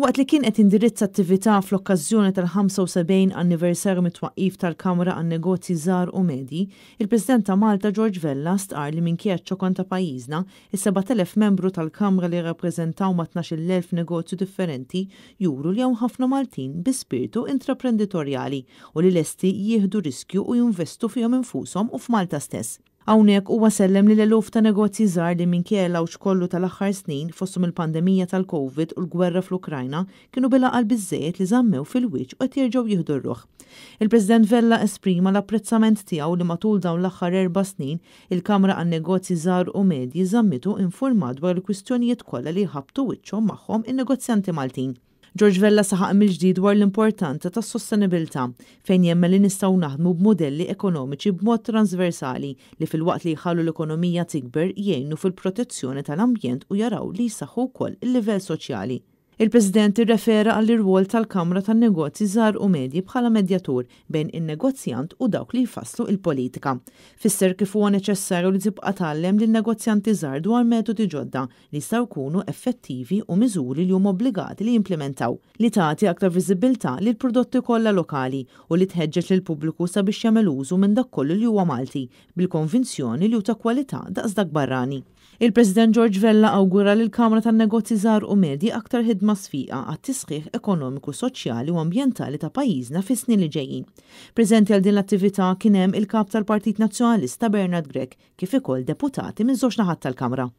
Waqt li kien qed indirizz attività fl-okkażjoni tal-75 anniversarju mit-twaqqif tal-Kamra għan negozji żgħar u medi, il-President ta' Malta George Vella stqar li minkejja ċokon ta' pajjiżna, is-7000 membru tal-Kamra li rappreżentaw ma' 12,000 negozju differenti juru li hawn ħafna Maltin bi spiritu intraprenditorjali u li lesti jieħdu riskju u jinvestu fihom infushom u f'Malta stess. Hawnhekk huwa sellem li l-eluf ta' negozji żgħar li minkjela u xkollu tal-aħħar snin fossum il-pandemija tal-COVID u l-gwerra fl-Ukrajna kienu bil għal biżejjed li żammew fil-wiċċ u qed jerġgħu jieħdu Il-President Vella esprima l-apprezzament tiegħu li matul dawn l-aħħar erba' snin il-Kamra għan negozji żgħar u medji zammitu informat dwar il-kwistjonijiet kollha li jħabtu wiċċhom magħhom in-negozjanti Maltin. George Vella saħaq mill-ġdid dwar l-importanza tas sostenibilità fejn jemma li nistgħu naħdmu b'modelli ekonomiċi b'mod transversali li fil-waqt li jħallu l-ekonomija tikber jgħinu fil-protezzjoni tal-ambjent u jaraw li jisaħħu wkoll il-livell soċjali Il-President irrefera għall irwol tal-Kamra tan-Negozji żgħar u Medji bħala medjatur bejn in-negozjant u dawk li jfasslu il-politika. Fisser kif huwa neċessarju li tibqa' tgħallem lin negozjanti żgħar dwar metodi ġodda li jistgħu jkunu effettivi u miżuri li huma obbligati li jimplementaw li tagħti aktar viżibilità lil prodotti kollha lokali u li tħeġġeġ lil pubbliku sabiex jagħmel użu minn dak kollu li huwa Malti bil-konvinzjoni li hu ta' kwalità daqs dak barrani. Il-President George Vella awgura li l-Kamra tan-Negozji żgħar u Medji aktar ħidma ma' sfiqa għat tisħiħ ekonomiku, soċjali u ambjentali ta' pajjiżna fis-snin li ġejjin. Preżenti għal din l-attività kien hemm il-kap tal-Partit Nazzjonalista Bernard Grek kif ukoll deputati minn żewġ naħat tal-Kamra.